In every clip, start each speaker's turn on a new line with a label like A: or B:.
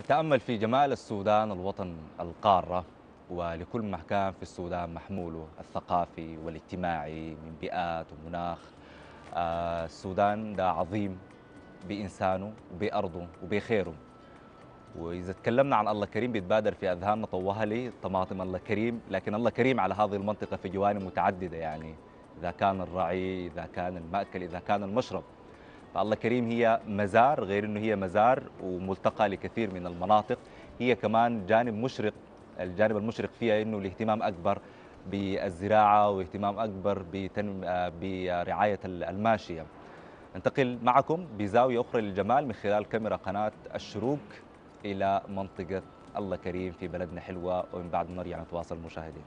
A: نتأمل في جمال السودان الوطن القارة ولكل مكان في السودان محموله الثقافي والاجتماعي من بيئات ومناخ آه، السودان ده عظيم بإنسانه وبأرضه وبخيره وإذا تكلمنا عن الله كريم بيتبادر في أذهاننا طوهلي طماطم الله كريم لكن الله كريم على هذه المنطقة في جوانب متعددة يعني إذا كان الرعي إذا كان المأكل إذا كان المشرب فالله كريم هي مزار غير أنه هي مزار وملتقى لكثير من المناطق هي كمان جانب مشرق الجانب المشرق فيها أنه الاهتمام أكبر بالزراعة واهتمام أكبر برعاية الماشية انتقل معكم بزاوية أخرى للجمال من خلال كاميرا قناة الشروق إلى منطقة الله كريم في بلدنا حلوة ومن بعد نرجع نتواصل مشاهدين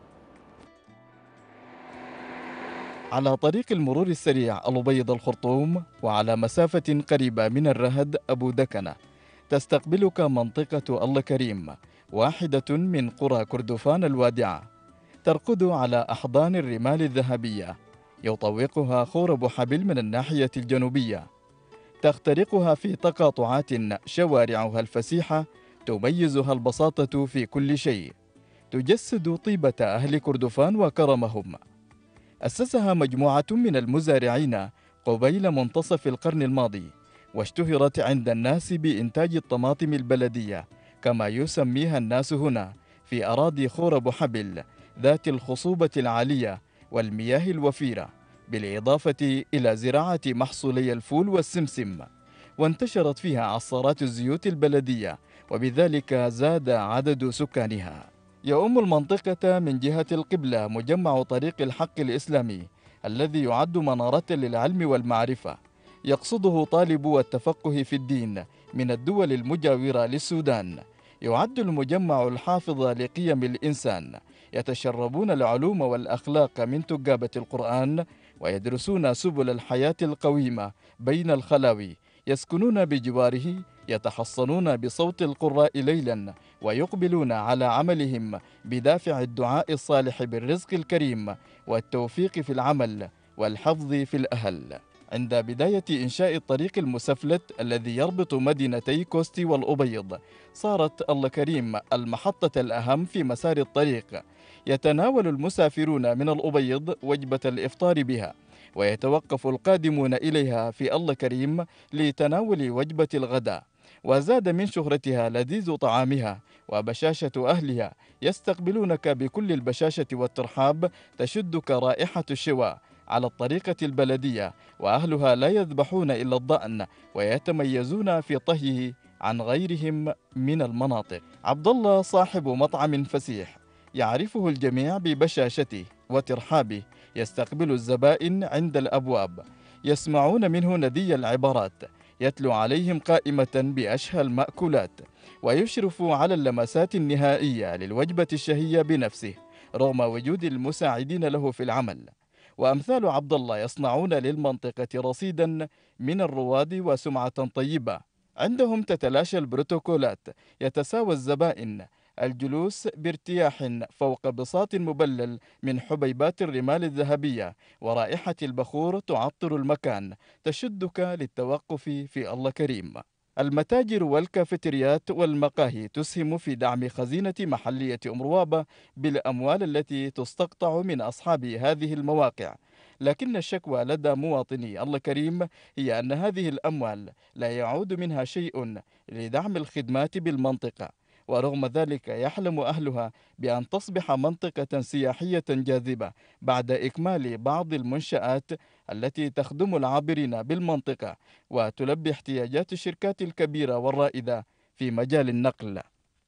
B: على طريق المرور السريع الأبيض الخرطوم وعلى مسافة قريبة من الرهد أبو دكنة تستقبلك منطقة الله كريم واحدة من قرى كردفان الوادعة ترقد على أحضان الرمال الذهبية يطوقها خورب حبل من الناحية الجنوبية تخترقها في تقاطعات شوارعها الفسيحة تميزها البساطة في كل شيء تجسد طيبة أهل كردفان وكرمهم أسسها مجموعة من المزارعين قبيل منتصف القرن الماضي واشتهرت عند الناس بإنتاج الطماطم البلدية كما يسميها الناس هنا في أراضي خورب حبل ذات الخصوبة العالية والمياه الوفيرة بالإضافة إلى زراعة محصولي الفول والسمسم وانتشرت فيها عصارات الزيوت البلدية وبذلك زاد عدد سكانها يؤم المنطقة من جهة القبلة مجمع طريق الحق الإسلامي الذي يعد منارة للعلم والمعرفة يقصده طالب التفقه في الدين من الدول المجاورة للسودان يعد المجمع الحافظ لقيم الإنسان يتشربون العلوم والأخلاق من تجابة القرآن ويدرسون سبل الحياة القويمة بين الخلاوي يسكنون بجواره يتحصنون بصوت القراء ليلا ويقبلون على عملهم بدافع الدعاء الصالح بالرزق الكريم والتوفيق في العمل والحفظ في الأهل عند بداية إنشاء الطريق المسفلت الذي يربط مدينتي كوستي والأبيض صارت الله كريم المحطة الأهم في مسار الطريق يتناول المسافرون من الأبيض وجبة الإفطار بها ويتوقف القادمون إليها في الله كريم لتناول وجبة الغداء وزاد من شهرتها لذيذ طعامها وبشاشة أهلها يستقبلونك بكل البشاشة والترحاب تشدك رائحة الشواء على الطريقة البلدية وأهلها لا يذبحون إلا الضأن ويتميزون في طهيه عن غيرهم من المناطق عبد الله صاحب مطعم فسيح يعرفه الجميع ببشاشته وترحابه يستقبل الزبائن عند الأبواب يسمعون منه ندي العبارات يتلو عليهم قائمة بأشهى المأكولات ويشرف على اللمسات النهائية للوجبة الشهية بنفسه رغم وجود المساعدين له في العمل وأمثال عبد الله يصنعون للمنطقة رصيدا من الرواد وسمعة طيبة عندهم تتلاشى البروتوكولات يتساوى الزبائن الجلوس بارتياح فوق بساط مبلل من حبيبات الرمال الذهبية ورائحة البخور تعطر المكان تشدك للتوقف في الله كريم المتاجر والكافتريات والمقاهي تسهم في دعم خزينة محلية أم روابة بالأموال التي تستقطع من أصحاب هذه المواقع لكن الشكوى لدى مواطني الله كريم هي أن هذه الأموال لا يعود منها شيء لدعم الخدمات بالمنطقة ورغم ذلك يحلم أهلها بأن تصبح منطقة سياحية جاذبة بعد إكمال بعض المنشآت التي تخدم العابرين بالمنطقة وتلبي احتياجات الشركات الكبيرة والرائدة في مجال النقل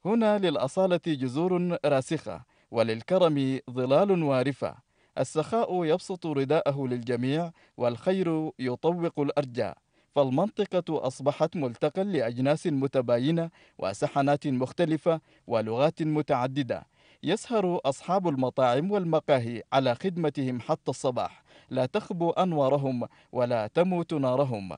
B: هنا للأصالة جزور راسخة وللكرم ظلال وارفة السخاء يبسط رداءه للجميع والخير يطوق الأرجاء فالمنطقة أصبحت ملتقا لأجناس متباينة وسحنات مختلفة ولغات متعددة يسهر أصحاب المطاعم والمقاهي على خدمتهم حتى الصباح لا تخبو أنوارهم ولا تموت نارهم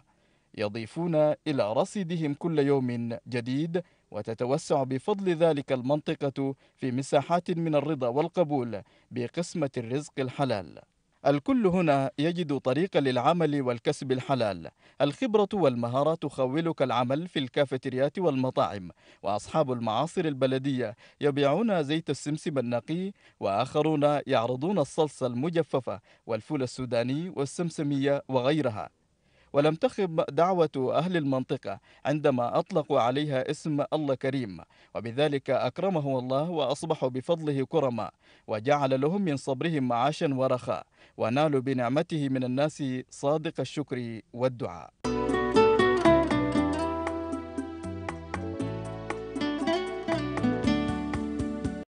B: يضيفون إلى رصيدهم كل يوم جديد وتتوسع بفضل ذلك المنطقة في مساحات من الرضا والقبول بقسمة الرزق الحلال الكل هنا يجد طريقا للعمل والكسب الحلال الخبرة والمهارة تخولك العمل في الكافتريات والمطاعم وأصحاب المعاصر البلدية يبيعون زيت السمسم النقي وآخرون يعرضون الصلصة المجففة والفول السوداني والسمسمية وغيرها ولم تخب دعوة أهل المنطقة عندما أطلقوا عليها اسم الله كريم وبذلك أكرمهم الله وأصبحوا بفضله كرما وجعل لهم من صبرهم معاشا ورخاء ونالوا بنعمته من الناس صادق الشكر والدعاء